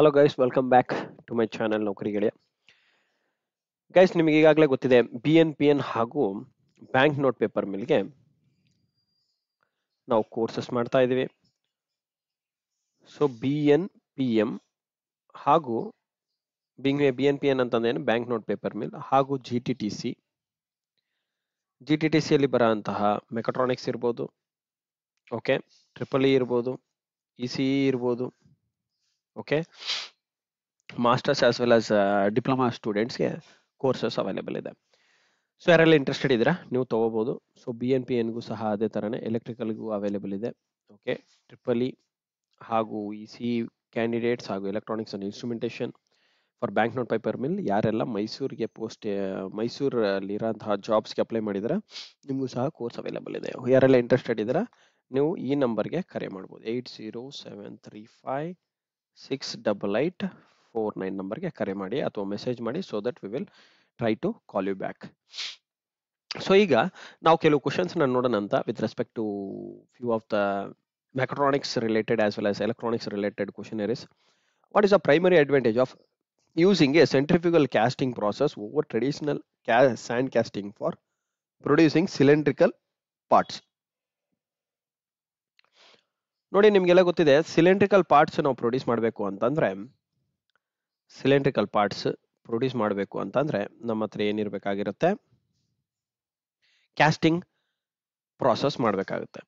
Hello guys welcome back to my channel ನೌಕರಿಗಳಿಗೆ guys ನಿಮಗೆ ಈಗಾಗಲೇ ಗೊತ್ತಿದೆ ಬಿ ಎನ್ ಪಿ ಎನ್ ಹಾಗೂ ಬ್ಯಾಂಕ್ ನೋಟ್ ಪೇಪರ್ ಮಿಲ್ಗೆ ನಾವು ಕೋರ್ಸಸ್ ಮಾಡ್ತಾ ಇದ್ದೀವಿ so B N P M ಹಾಗೂ ಬಿಂಗ್ ಬಿ ಎನ್ ಪಿ ಎನ್ ಅಂತಂದೇನು ಬ್ಯಾಂಕ್ ನೋಟ್ ಪೇಪರ್ ಮಿಲ್ ಹಾಗೂ G T T C G T T ಸಿಯಲ್ಲಿ ಬರೋಂತಹ ಮೆಕಟ್ರಾನಿಕ್ಸ್ ಇರ್ಬೋದು ಓಕೆ ಟ್ರಿಪಲ್ ಇ ಇರ್ಬೋದು ಇ ಸಿ ಇ ಇರ್ಬೋದು okay masters as well as diploma ಸ್ಟೂಡೆಂಟ್ಸ್ಗೆ ಕೋರ್ಸಸ್ ಅವೈಲೇಬಲ್ ಇದೆ ಸೊ ಯಾರೆಲ್ಲ ಇಂಟ್ರೆಸ್ಟೆಡ್ ಇದ್ದೀರಾ ನೀವು ತೊಗೋಬೋದು ಸೊ ಬಿ ಎನ್ ಪಿ ಎನ್ಗೂ ಸಹ ಅದೇ ಥರನೇ ಎಲೆಕ್ಟ್ರಿಕಲ್ಗೂ ಅವೈಲೇಬಲ್ ಇದೆ ಓಕೆ ಟ್ರಿಪಲ್ ಇ ಹಾಗೂ ಇ ಸಿ ಕ್ಯಾಂಡಿಡೇಟ್ಸ್ ಹಾಗೂ electronics and instrumentation for bank note paper mill ಯಾರೆಲ್ಲ ಮೈಸೂರಿಗೆ ಪೋಸ್ಟ್ ಮೈಸೂರಲ್ಲಿರೋಂತಹ ಜಾಬ್ಸ್ಗೆ ಅಪ್ಲೈ ಮಾಡಿದರೆ ನಿಮಗೂ ಸಹ ಕೋರ್ಸ್ ಅವೈಲೇಬಲ್ ಇದೆ ಯಾರೆಲ್ಲ ಇಂಟ್ರೆಸ್ಟೆಡ್ ಇದ್ದೀರಾ ನೀವು ಈ ನಂಬರ್ಗೆ ಕರೆ ಮಾಡ್ಬೋದು eight zero seven three five six double eight four nine ನಂಬರ್ಗೆ ಕರೆ ಮಾಡಿ ಅಥವಾ ಮೆಸೇಜ್ ಮಾಡಿ so that we will try to call you back so ಈಗ ನಾವು ಕೆಲವು ಕ್ವಶನ್ಸ್ನ ನೋಡೋಣ ಅಂತ with respect to few of the mechatronics related as well as electronics related question is what is a primary advantage of using a centrifugal casting process over traditional ca sand casting for producing cylindrical parts ನೋಡಿ ನಿಮ್ಗೆಲ್ಲ ಗೊತ್ತಿದೆ cylindrical parts ನಾವು produce ಮಾಡಬೇಕು ಅಂತಂದ್ರೆ cylindrical parts produce ಮಾಡಬೇಕು ಅಂತಂದ್ರೆ ನಮ್ಮ ಹತ್ರ ಏನಿರಬೇಕಾಗಿರುತ್ತೆ ಕ್ಯಾಸ್ಟಿಂಗ್ ಪ್ರಾಸೆಸ್ ಮಾಡಬೇಕಾಗುತ್ತೆ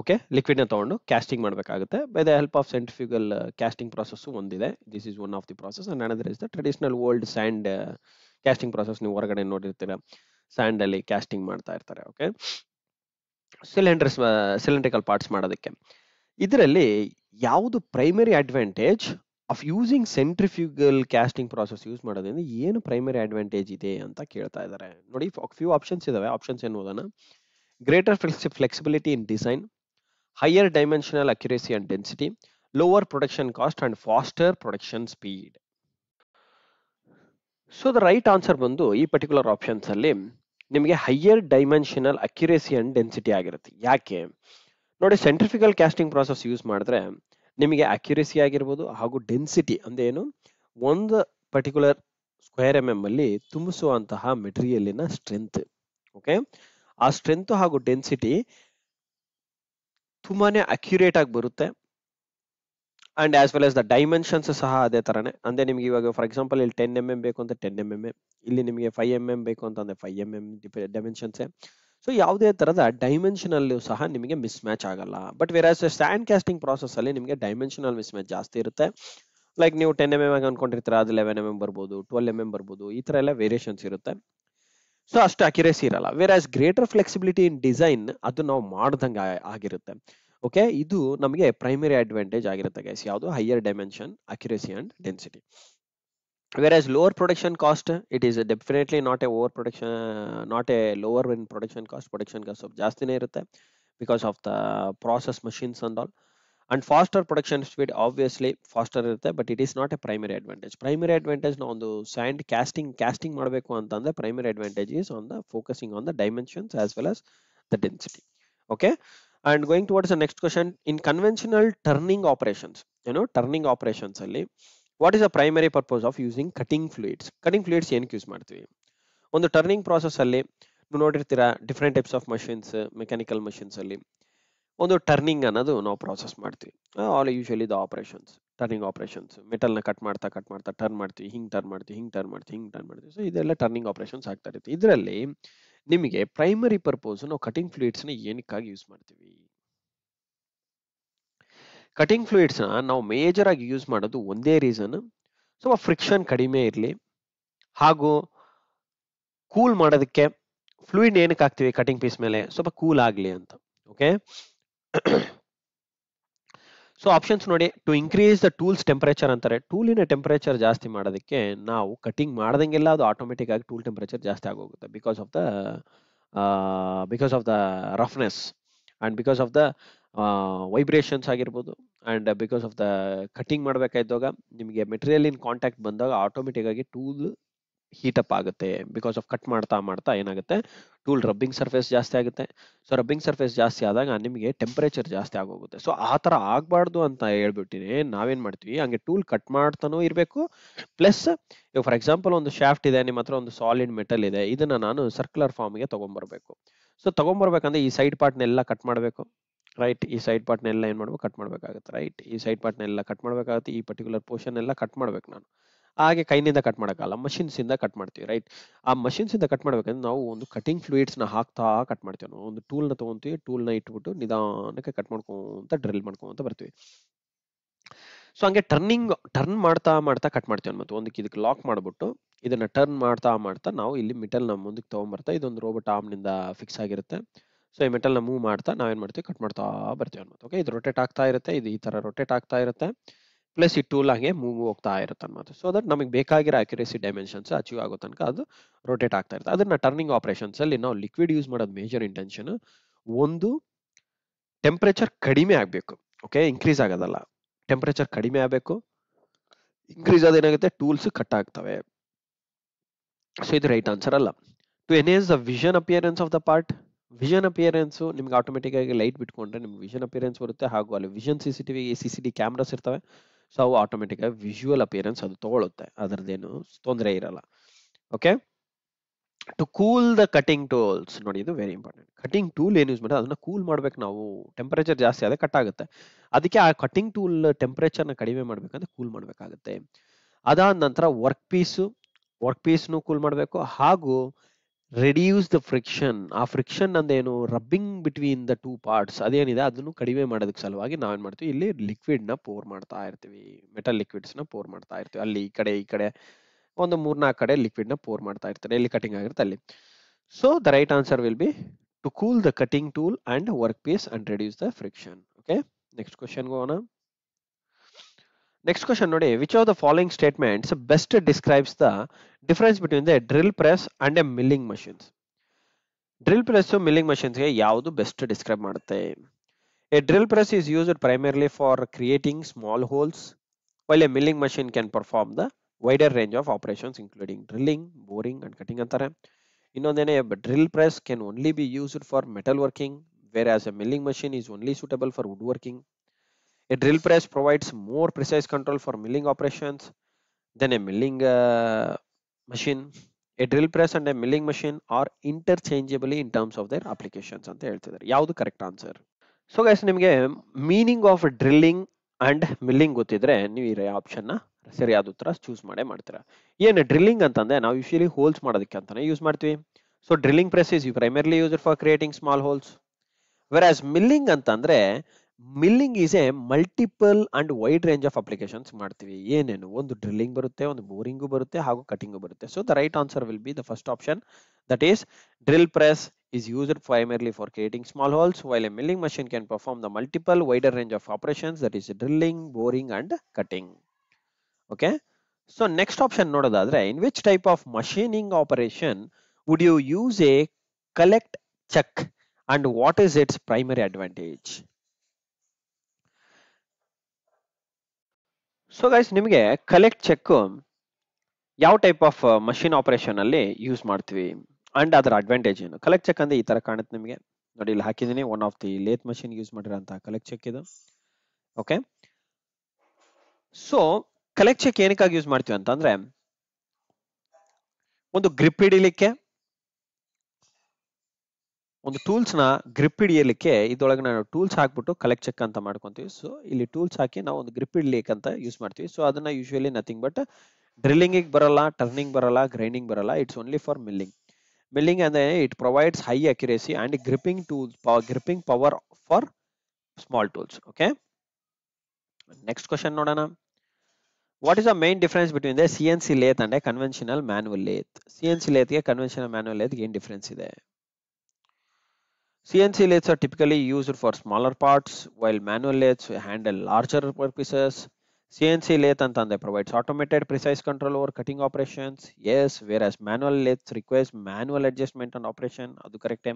ಓಕೆ ಲಿಕ್ವಿಡ್ ನ ತಗೊಂಡು ಕ್ಯಾಸ್ಟಿಂಗ್ ಮಾಡಬೇಕಾಗುತ್ತೆ by the help of centrifugal casting process ಒಂದಿದೆ this is one of the process and another is the traditional old sand casting process ನೀವು ಹೊರಗಡೆ ನೋಡಿರ್ತೀರ ಸ್ಯಾಂಡಲ್ಲಿ ಕ್ಯಾಸ್ಟಿಂಗ್ ಮಾಡ್ತಾ ಇರ್ತಾರೆ ಓಕೆ ಸಿಲಿಂಡರ್ಸ್ ಸಿಲಿಂಡ್ರಿಕಲ್ ಪಾರ್ಟ್ಸ್ ಮಾಡೋದಕ್ಕೆ ಇದರಲ್ಲಿ ಯಾವುದು primary advantage of using centrifugal casting process use ಮಾಡೋದ್ರಿಂದ ಏನು ಪ್ರೈಮರಿ ಅಡ್ವಾಂಟೇಜ್ ಇದೆ ಅಂತ ಕೇಳ್ತಾ ಇದ್ದಾರೆ ನೋಡಿ ಫ್ಯೂ ಆಪ್ಷನ್ಸ್ ಇದಾವೆ ಆಪ್ಷನ್ಸ್ ಏನು ಓದೋಣ greater flexibility in design higher dimensional accuracy and density lower production cost and faster production speed so the right answer ಬಂದು ಈ ಪರ್ಟಿಕ್ಯುಲರ್ ಆಪ್ಷನ್ಸ್ ಅಲ್ಲಿ ನಿಮಗೆ higher dimensional accuracy and density ಆಗಿರುತ್ತೆ ಯಾಕೆ ನೋಡಿ ಸೆಂಟ್ರಿಫಿಕಲ್ ಕ್ಯಾಸ್ಟಿಂಗ್ ಪ್ರಾಸೆಸ್ ಯೂಸ್ ಮಾಡಿದ್ರೆ ನಿಮಗೆ accuracy ಆಗಿರ್ಬೋದು ಹಾಗೂ ಡೆನ್ಸಿಟಿ ಅಂದ್ರೆ ಏನು ಒಂದು ಪರ್ಟಿಕ್ಯುಲರ್ ಸ್ಕ್ವೇರ್ ಎಮ್ ಎಮ್ ಅಲ್ಲಿ ತುಂಬಿಸುವಂತಹ ಮೆಟೀರಿಯಲಿನ ಸ್ಟ್ರೆಂತ್ ಓಕೆ ಆ ಸ್ಟ್ರೆಂತ್ ಹಾಗೂ ಡೆನ್ಸಿಟಿ ತುಂಬಾನೇ ಅಕ್ಯುರೇಟ್ ಆಗಿ ಬರುತ್ತೆ and as well as the dimensions ಸಹ ಅದೇ ತರನೇ ಅಂದ್ರೆ ನಿಮ್ಗೆ ಇವಾಗ ಫಾರ್ ಎಕ್ಸಾಂಪಲ್ ಇಲ್ಲಿ ಟೆನ್ ಎಮ್ ಎಮ್ ಬೇಕು ಅಂತ ಟೆನ್ ಎಮ್ ಎಮ್ ಇಲ್ಲಿ ನಿಮಗೆ ಫೈವ್ ಎಮ್ ಎಮ್ ಬೇಕು ಅಂತ ಅಂತಂದ್ರೆ five M M dimensions so ಯಾವುದೇ ತರದ ಡೈಮೆನ್ಷನ್ ಅಲ್ಲೂ ಸಹ ನಿಮಗೆ ಮಿಸ್ ಮ್ಯಾಚ್ ಆಗಲ್ಲ but whereas sand casting process ಅಲ್ಲಿ ನಿಮಗೆ ಡೈಮೆನ್ಷನಲ್ ಮಿಸ್ ಮ್ಯಾಚ್ ಜಾಸ್ತಿ ಇರುತ್ತೆ ಲೈಕ್ ನೀವು ಟೆನ್ ಎಮ್ ಎಮ್ ಆಗಿ ಅನ್ಕೊಂಡಿರ್ತೀರ ಅದು ಲೆವೆನ್ ಎಮ್ ಎಮ್ ಬರ್ಬೋದು ಟ್ವೆಲ್ ಎಮ್ ಎಂ ಬರ್ಬೋದು ಈ ತರ ಎಲ್ಲ ವೇರಿಯೇಷನ್ಸ್ ಇರುತ್ತೆ ಸೊ ಅಷ್ಟು ಅಕ್ಯುರೇಸಿ ಇರಲ್ಲ whereas greater flexibility in design ಅದು ನಾವು ಮಾಡ್ದಂಗೆ ಆಗಿರುತ್ತೆ ಓಕೆ ಇದು ನಮಗೆ ಪ್ರೈಮರಿ ಅಡ್ವಾಂಟೇಜ್ ಆಗಿರುತ್ತೆ ಗೈಸ್ ಯಾವುದು higher dimension accuracy and density whereas lower production cost it is definitely not a over production not a lower in production cost production cost ಸ್ವಲ್ಪ ಜಾಸ್ತಿನೇ ಇರುತ್ತೆ because of the process machines and all and faster production speed obviously faster ಇರುತ್ತೆ but it is not a primary advantage primary advantage ನಾವು ಒಂದು sand casting casting ಮಾಡಬೇಕು ಅಂತಂದ್ರೆ primary advantage is on the focusing on the dimensions as well as the density okay and going towards next next in conventional turning turning ಏನು turning know ಅಲ್ಲಿ what is a primary purpose of using cutting fluids cutting fluids ಏನಕ್ಕೆ use ಮಾಡ್ತೀವಿ ಒಂದು turning process ಅಲ್ಲಿ ನೀವು ನೋಡಿರ್ತೀರಾ different types of machines mechanical machines ಅಲ್ಲಿ ಒಂದು ಟರ್ನಿಂಗ್ ಅನ್ನೋದು ನಾವು ಪ್ರಾಸೆಸ್ ಮಾಡ್ತೀವಿ all usually the operations turning operations ಮೆಟಲ್ನ ಕಟ್ ಮಾಡ್ತಾ ಕಟ್ ಮಾಡ್ತಾ ಟರ್ನ್ ಮಾಡ್ತೀವಿ ಹಿಂಗೆ ಟರ್ನ್ ಮಾಡ್ತೀವಿ ಹಿಂಗೆ ಟರ್ನ್ ಮಾಡ್ತೀವಿ ಹಿಂಗೆ ಟರ್ನ್ ಮಾಡ್ತೀವಿ ಸೊ ಇದೆಲ್ಲ ಟರ್ನಿಂಗ್ ಆಪರೇಷನ್ಸ್ ಆಗ್ತಾ ಇರ್ತೀವಿ ಇದರಲ್ಲಿ ನಿಮಗೆ ಪ್ರೈಮರಿ ಪರ್ಪೋಸ್ ನಾವು ಕಟಿಂಗ್ ಫ್ಲೂಯಿಡ್ಸ್ನ ಏನಕ್ಕಾಗಿ ಯೂಸ್ ಮಾಡ್ತೀವಿ ಕಟಿಂಗ್ ಫ್ಲೂಯಿಡ್ಸ್ನ ನಾವು ಮೇಜರ್ ಆಗಿ ಯೂಸ್ ಮಾಡೋದು ಒಂದೇ ರೀಸನ್ ಸೊ ಫ್ರಿಕ್ಷನ್ ಕಡಿಮೆ ಇರಲಿ ಹಾಗೂ ಕೂಲ್ ಮಾಡೋದಕ್ಕೆ ಫ್ಲೂಯಿಡ್ ಏನಕ್ಕೆ ಹಾಕ್ತೀವಿ ಕಟಿಂಗ್ ಪೀಸ್ ಮೇಲೆ ಸ್ವಲ್ಪ ಕೂಲ್ ಆಗಲಿ ಅಂತ ಓಕೆ ಸೊ ಆಪ್ಷನ್ಸ್ ನೋಡಿ to increase the tools temperature ಅಂತಾರೆ ಟೂಲಿನ ಟೆಂಪರೇಚರ್ ಜಾಸ್ತಿ ಮಾಡೋದಕ್ಕೆ ನಾವು ಕಟಿಂಗ್ ಮಾಡ್ದಂಗೆಲ್ಲ ಅದು ಆಟೋಮೆಟಿಕ್ ಆಗಿ ಟೂಲ್ ಟೆಂಪರೇಚರ್ ಜಾಸ್ತಿ ಆಗೋಗುತ್ತೆ because of the because of the roughness and because of the vibrations ಆಗಿರ್ಬೋದು and because of the cutting ಮಾಡಬೇಕಾದಾಗ ನಿಮಗೆ ಮೆಟೀರಿಯಲ್ ಇನ್ ಕಾಂಟ್ಯಾಕ್ಟ್ ಬಂದಾಗ ಆಟೋಮೆಟಿಕ್ ಆಗಿ ಟೂಲ್ ಹೀಟಪ್ ಆಗುತ್ತೆ ಬಿಕಾಸ್ ಆಫ್ ಕಟ್ ಮಾಡ್ತಾ ಮಾಡ್ತಾ ಏನಾಗುತ್ತೆ ಟೂಲ್ ರಬ್ಬಿಂಗ್ ಸರ್ಫೇಸ್ ಜಾಸ್ತಿ ಆಗುತ್ತೆ ಸೊ ರಬ್ಬಿಂಗ್ ಸರ್ಫೇಸ್ ಜಾಸ್ತಿ ಆದಾಗ ನಿಮಗೆ ಟೆಂಪರೇಚರ್ ಜಾಸ್ತಿ ಆಗೋಗುತ್ತೆ ಸೊ ಆ ಥರ ಆಗಬಾರ್ದು ಅಂತ ಹೇಳ್ಬಿಟ್ಟಿನಿ ನಾವೇನು ಮಾಡ್ತೀವಿ ಹಂಗೆ ಟೂಲ್ ಕಟ್ ಮಾಡ್ತಾನೂ ಇರಬೇಕು ಪ್ಲಸ್ ಇವಾಗ ಫಾರ್ ಎಕ್ಸಾಂಪಲ್ ಒಂದು ಶಾಫ್ಟ್ ಇದೆ ನಿಮ್ಮ ಹತ್ರ ಒಂದು ಸಾಲಿಡ್ ಮೆಟಲ್ ಇದೆ ಇದನ್ನು ನಾನು ಸರ್ಕ್ಯುಲರ್ ಫಾರ್ಮ್ಗೆ ತೊಗೊಂಬರ್ಬೇಕು ಸೊ ತೊಗೊಂಬರ್ಬೇಕಂದ್ರೆ ಈ ಸೈಡ್ ಪಾರ್ಟ್ನೆಲ್ಲ ಕಟ್ ಮಾಡಬೇಕು ರೈಟ್ ಈ ಸೈಡ್ ಪಾರ್ಟ್ನ ಎಲ್ಲ ಏನು ಮಾಡ್ಬೇಕು ಕಟ್ ಮಾಡಬೇಕಾಗುತ್ತೆ ರೈಟ್ ಈ ಸೈಡ್ ಪಾರ್ಟ್ನ ಎಲ್ಲ ಕಟ್ ಮಾಡಬೇಕಾಗುತ್ತೆ ಈ ಪರ್ಟಿಕ್ಯುಲರ್ ಪೋರ್ಷನ್ ಎಲ್ಲ ಕಟ್ ಮಾಡ್ಬೇಕು ನಾನು ಹಾಗೆ ಕೈನಿಂದ ಕಟ್ ಮಾಡೋಕ್ಕಲ್ಲ ಮಷಿನ್ಸಿಂದ ಕಟ್ ಮಾಡ್ತೀವಿ ರೈಟ್ ಆ ಮಷಿನ್ಸಿಂದ ಕಟ್ ಮಾಡ್ಬೇಕಂದ್ರೆ ನಾವು ಒಂದು ಕಟಿಂಗ್ ಫ್ಲೂಯಿಡ್ಸ್ನ ಹಾಕ್ತಾ ಕಟ್ ಮಾಡ್ತೀವಿ ನಾವು ಒಂದು ಟೂಲ್ನ ತೊಗೊತೀವಿ ಟೂಲ್ನ ಇಟ್ಬಿಟ್ಟು ನಿಧಾನಕ್ಕೆ ಕಟ್ ಮಾಡ್ಕೊಂತ ಡ್ರಿಲ್ ಮಾಡ್ಕೊಂತ ಬರ್ತೀವಿ ಸೊ ಹಂಗೆ ಟರ್ನಿಂಗ್ ಟರ್ನ್ ಮಾಡ್ತಾ ಮಾಡ್ತಾ ಕಟ್ ಮಾಡ್ತೀವಿ ಮತ್ತು ಒಂದಕ್ಕೆ ಇದಕ್ಕೆ ಲಾಕ್ ಮಾಡಿಬಿಟ್ಟು ಇದನ್ನು ಟರ್ನ್ ಮಾಡ್ತಾ ಮಾಡ್ತಾ ನಾವು ಇಲ್ಲಿ ಮಿಟಲ್ ನಮ್ಮ ಮುಂದಕ್ಕೆ ತೊಗೊಂಬರ್ತಾ ಇದೊಂದು ರೋಬೋಟ್ ಆಮ್ನಿಂದ ಫಿಕ್ಸ್ ಆಗಿರುತ್ತೆ ಸೊ ಈ ಮೆಟಲ್ನ ಮೂವ್ ಮಾಡ್ತಾ ನಾವೇನು ಮಾಡ್ತೀವಿ ಕಟ್ ಮಾಡ್ತಾ ಬರ್ತೀವಿ ಅನ್ಮಾತು ಓಕೆ ಇದು ರೊಟೇಟ್ ಆಗ್ತಾ ಇರುತ್ತೆ ಇದು ಈ ಥರ ರೊಟೇಟ್ ಆಗ್ತಾ ಇರುತ್ತೆ ಪ್ಲಸ್ ಈ ಟೂಲ್ ಹಾಗೆ ಮೂವ್ ಹೋಗ್ತಾ ಇರುತ್ತೆ ಅನ್ಮಾತು ಸೊ ದಟ್ ನಮಗೆ ಬೇಕಾಗಿರೋ ಅಕ್ಯುರೇಸಿ ಡೈಮೆನ್ಷನ್ಸ್ ಅಚೀವ್ ಆಗೋ ತನಕ ಅದು ರೊಟೇಟ್ ಆಗ್ತಾ ಇರುತ್ತೆ ಅದನ್ನ ಟರ್ನಿಂಗ್ ಆಪರೇಷನ್ಸಲ್ಲಿ ನಾವು ಲಿಕ್ವಿಡ್ ಯೂಸ್ ಮಾಡೋದು ಮೇಜರ್ ಇಂಟೆನ್ಷನ್ ಒಂದು ಟೆಂಪ್ರೇಚರ್ ಕಡಿಮೆ ಆಗಬೇಕು ಓಕೆ ಇನ್ಕ್ರೀಸ್ ಆಗೋದಲ್ಲ ಟೆಂಪ್ರೇಚರ್ ಕಡಿಮೆ ಆಗಬೇಕು ಇನ್ಕ್ರೀಸ್ ಆದೇನಾಗುತ್ತೆ ಟೂಲ್ಸ್ ಕಟ್ ಆಗ್ತವೆ ಸೊ ಇದು ರೈಟ್ ಆನ್ಸರ್ ಅಲ್ಲ to enhance the vision appearance of the part vision appearance ನಿಮ್ಗೆ ಆಟೋಮೆಟಿಕ್ ಆಗಿ ಲೈಟ್ ಬಿಟ್ಕೊಂಡ್ರೆ ನಿಮ್ಗೆ ವಿಷನ್ ಅಪಿಯರೆನ್ಸ್ ಬರುತ್ತೆ ಹಾಗೂ ಅಲ್ಲಿ vision C C T V C C D cameras ಇರ್ತವೆ ಸೊ ಅವು ಆಟೋಮೆಟಿಕ್ ಆಗಿ ವಿಜುವಲ್ ಅಪಿಯರೆನ್ಸ್ ಅದು ತಗೊಳುತ್ತೆ ಅದರದ್ದೇನು ತೊಂದರೆ ಇರಲ್ಲ okay to cool the cutting tools ನೋಡಿ ಇದು ವೆರಿ ಇಂಪಾರ್ಟೆಂಟ್ ಕಟಿಂಗ್ ಟೂಲ್ ಏನು ಯೂಸ್ ಮಾಡಿ ಅದನ್ನ ಕೂಲ್ ಮಾಡ್ಬೇಕು ನಾವು ಟೆಂಪರೇಚರ್ ಜಾಸ್ತಿ ಆದರೆ ಕಟ್ ಆಗುತ್ತೆ ಅದಕ್ಕೆ ಆ ಕಟಿಂಗ್ ಟೂಲ್ ಟೆಂಪರೇಚರ್ನ ಕಡಿಮೆ ಮಾಡ್ಬೇಕಂದ್ರೆ ಕೂಲ್ ಮಾಡಬೇಕಾಗುತ್ತೆ ಅದಾದ ನಂತರ ವರ್ಕ್ ಪೀಸು ವರ್ಕ್ ಪೀಸ್ನು ಕೂಲ್ ಮಾಡಬೇಕು ಹಾಗೂ ರೆಡ್ಯೂಸ್ ದ ಫ್ರಿಕ್ಷನ್ ಆ ಫ್ರಿಕ್ಷನ್ ಅಂದೇನು rubbing between the two parts ಅದೇನಿದೆ ಅದನ್ನು ಕಡಿಮೆ ಮಾಡೋದಕ್ಕೆ ಸಲುವಾಗಿ ನಾವೇನು ಮಾಡ್ತೀವಿ ಇಲ್ಲಿ ಲಿಕ್ವಿಡ್ನ ಪೋರ್ ಮಾಡ್ತಾ ಇರ್ತೀವಿ ಮೆಟಲ್ ಲಿಕ್ವಿಡ್ಸ್ನ ಪೋರ್ ಮಾಡ್ತಾ ಇರ್ತೀವಿ ಅಲ್ಲಿ ಈ ಕಡೆ ಈ ಕಡೆ ಒಂದು ಮೂರ್ನಾಲ್ಕು ಕಡೆ ಲಿಕ್ವಿಡ್ನ ಪೋರ್ ಮಾಡ್ತಾ ಇರ್ತಾರೆ ಎಲ್ಲಿ ಕಟಿಂಗ್ ಆಗಿರುತ್ತೆ ಅಲ್ಲಿ so the right answer will be to cool the cutting tool and work piece and reduce the friction okay next question ಹೋಗೋಣ Next question today, which of the following statements best describes the difference between the drill press and a milling machines? Drill press or milling machines are the best to describe. A drill press is used primarily for creating small holes, while a milling machine can perform the wider range of operations, including drilling, boring, and cutting. You know, then a drill press can only be used for metal working, whereas a milling machine is only suitable for woodworking. drill press provides more precise control for milling operations than a milling machine a drill press and a milling machine are interchangeably in terms of their applications and they are the correct answer so guys name meaning of drilling and milling with the option Seria Dutra, choose Madame Matra. Yen a drilling and then now usually holes Madaka Kantana use Matui. So drilling press is primarily used for creating small holes. Whereas milling and Tandre, milling is a multiple and wide range of applications ಮಾಡ್ತೀವಿ ಏನೇನು ಒಂದು drilling ಬರುತ್ತೆ ಒಂದು boring ಬರುತ್ತೆ ಹಾಗೂ cutting ಬರುತ್ತೆ so the right answer will be the first option that is drill press is used primarily for creating small holes while a milling machine can perform the multiple wider range of operations that is drilling boring and cutting okay so next option ನೋಡೋದಾದ್ರೆ in which type of machining operation would you use a collect chuck and what is its primary advantage so guys ನಿಮಗೆ collet chuck ಯಾವ type of machine operation ಅಲ್ಲಿ use ಮಾಡ್ತೀವಿ and ಅದರ advantage ಏನು collet chuck ಅಂದ್ರೆ ಈ ತರ ಕಾಣುತ್ತೆ ನಿಮಗೆ ನೋಡಿ ಇಲ್ಲಿ ಹಾಕಿದೀನಿ one of the lathe machine use ಮಾಡಿರೋ ಕಲೆಕ್ಟ್ ಚೆಕ್ ಇದು ಓಕೆ ಸೊ ಕಲೆಕ್ಟ್ ಚೆಕ್ ಏನಕ್ಕಾಗಿ ಯೂಸ್ ಮಾಡ್ತೀವಿ ಅಂತಂದ್ರೆ ಒಂದು ಗ್ರಿಪ್ ಹಿಡಿಲಿಕ್ಕೆ ಒಂದು ಟೂಲ್ಸ್ ನ ಗ್ರಿಪ್ ಹಿಡಿಯಲಿಕ್ಕೆ ಇದೊಳಗೆ ನಾವು ಟೂಲ್ಸ್ ಹಾಕ್ಬಿಟ್ಟು ಕಲೆಕ್ಟ್ ಚೆಕ್ ಅಂತ ಮಾಡ್ಕೊತೀವಿ ಸೊ ಇಲ್ಲಿ ಟೂಲ್ಸ್ ಹಾಕಿ ನಾವು ಒಂದು ಗ್ರಿಪ್ ಹಿಡಲಿಕ್ಕೆ ಅಂತ ಯೂಸ್ ಮಾಡ್ತೀವಿ ಸೊ ಅದನ್ನ ಯೂಶುವಲಿ ನಥಿಂಗ್ ಬಟ್ ಡ್ರಿಲ್ಲಿಂಗಿಗೆ ಬರಲ್ಲ ಟರ್ನಿಂಗ್ ಬರಲ್ಲ ಗ್ರೈಂಡಿಂಗ್ ಬರಲ್ಲ it's only for milling milling ಅಂದ್ರೆ it provides high accuracy and gripping tools gripping power for small tools okay next question ನೋಡೋಣ what is a main difference between the C N C lathe and conventional manual lathe C N C ಲೇತ್ಗೆ conventional manual ಲೇತ್ಗೆ ಏನು difference ಇದೆ CNC lathes are typically used for smaller parts, while manual lathes handle larger purposes. CNC lathe antandre provides automated precise control over cutting operations. Yes, whereas manual lathes requires manual adjustment and operation. Adu correct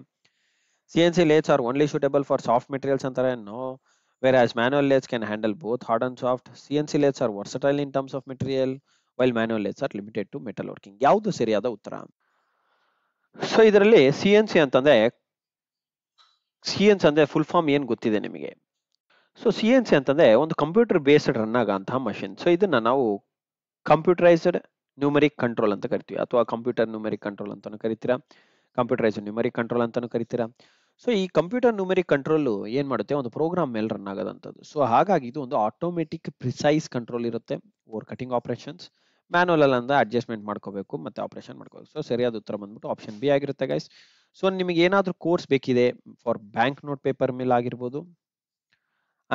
CNC eh? lathes are only suitable for soft materials antare no. Whereas manual lathes can handle both hard and soft. CNC lathes are versatile in terms of material, while manual lathes are limited to metalworking. ಯಾವುದು ಸರಿಯಾದ ಉತ್ತರ so ಇದರಲ್ಲಿ C N C ಅಂತಂದರೆ C N ಅಂದ್ರೆ full form ಏನು ಗೊತ್ತಿದೆ ನಿಮಗೆ so C N C ಅಂತಂದ್ರೆ ಒಂದು ಕಂಪ್ಯೂಟರ್ ಬೇಸ್ಡ್ ರನ್ ಆಗೋಂತಹ ಮಷಿನ್ ಸೊ ಇದನ್ನ ನಾವು ಕಂಪ್ಯೂಟರೈಸ್ಡ್ ನ್ಯೂಮರಿಕ್ ಕಂಟ್ರೋಲ್ ಅಂತ ಕರಿತೀವಿ ಅಥವಾ ಕಂಪ್ಯೂಟರ್ ನ್ಯೂಮರಿಕ್ ಕಂಟ್ರೋಲ್ ಅಂತಲೂ ಕರಿತೀರಾ ಕಂಪ್ಯೂಟರೈಸ್ಡ್ ನ್ಯೂಮರಿಕ್ ಕಂಟ್ರೋಲ್ ಅಂತಲೂ ಕರಿತೀರಾ ಸೊ ಈ ಕಂಪ್ಯೂಟರ್ ನ್ಯೂಮರಿಕ್ ಕಂಟ್ರೋಲು ಏನು ಮಾಡುತ್ತೆ ಒಂದು ಪ್ರೋಗ್ರಾಮ್ ಮೇಲೆ ರನ್ ಆಗೋದಂಥದ್ದು ಸೊ ಹಾಗಾಗಿ ಇದು ಒಂದು ಆಟೋಮೆಟಿಕ್ ಪ್ರಿಸೈಸ್ ಕಂಟ್ರೋಲ್ ಇರುತ್ತೆ ಓವರ್ ಕಟಿಂಗ್ ಆಪರೇಷನ್ಸ್ ಮ್ಯಾನುವಲ್ ಅಲ್ಲಿ ಅಡ್ಜಸ್ಟ್ಮೆಂಟ್ ಮಾಡ್ಕೋಬೇಕು ಮತ್ತೆ ಆಪರೇಷನ್ ಮಾಡ್ಕೋಬೇಕು ಸೊ ಸರಿಯಾದ ಉತ್ತರ ಬಂದ್ಬಿಟ್ಟು ಆಪ್ಷನ್ ಬಿ ಆಗಿರುತ್ತೆ ಗೈಸ್ ಸೊ ನಿಮಗೆ ಏನಾದರೂ ಕೋರ್ಸ್ ಬೇಕಿದೆ for bank note paper mill ಆಗಿರ್ಬೋದು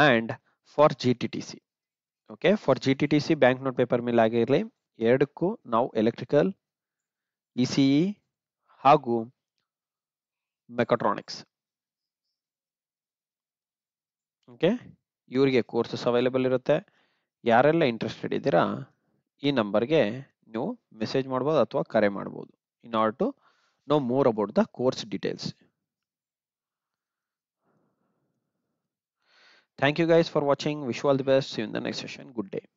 and for G T T C okay for G T T C bank note paper mill ಆಗಿರಲಿ ಎರಡಕ್ಕೂ ನಾವು ಎಲೆಕ್ಟ್ರಿಕಲ್ ಇ ಸಿ ಇ ಹಾಗೂ ಮೆಕಟ್ರಾನಿಕ್ಸ್ ಓಕೆ ಇವರಿಗೆ ಕೋರ್ಸಸ್ ಅವೈಲೇಬಲ್ ಇರುತ್ತೆ ಯಾರೆಲ್ಲ ಇಂಟ್ರೆಸ್ಟೆಡ್ ಇದ್ದೀರಾ ಈ ನಂಬರ್ಗೆ ನೀವು ಮೆಸೇಜ್ ಮಾಡ್ಬೋದು ಅಥವಾ ಕರೆ ಮಾಡ್ಬೋದು in order to know more about the course details. Thank you guys for watching. Wish you all the best. See you in the next session. Good day.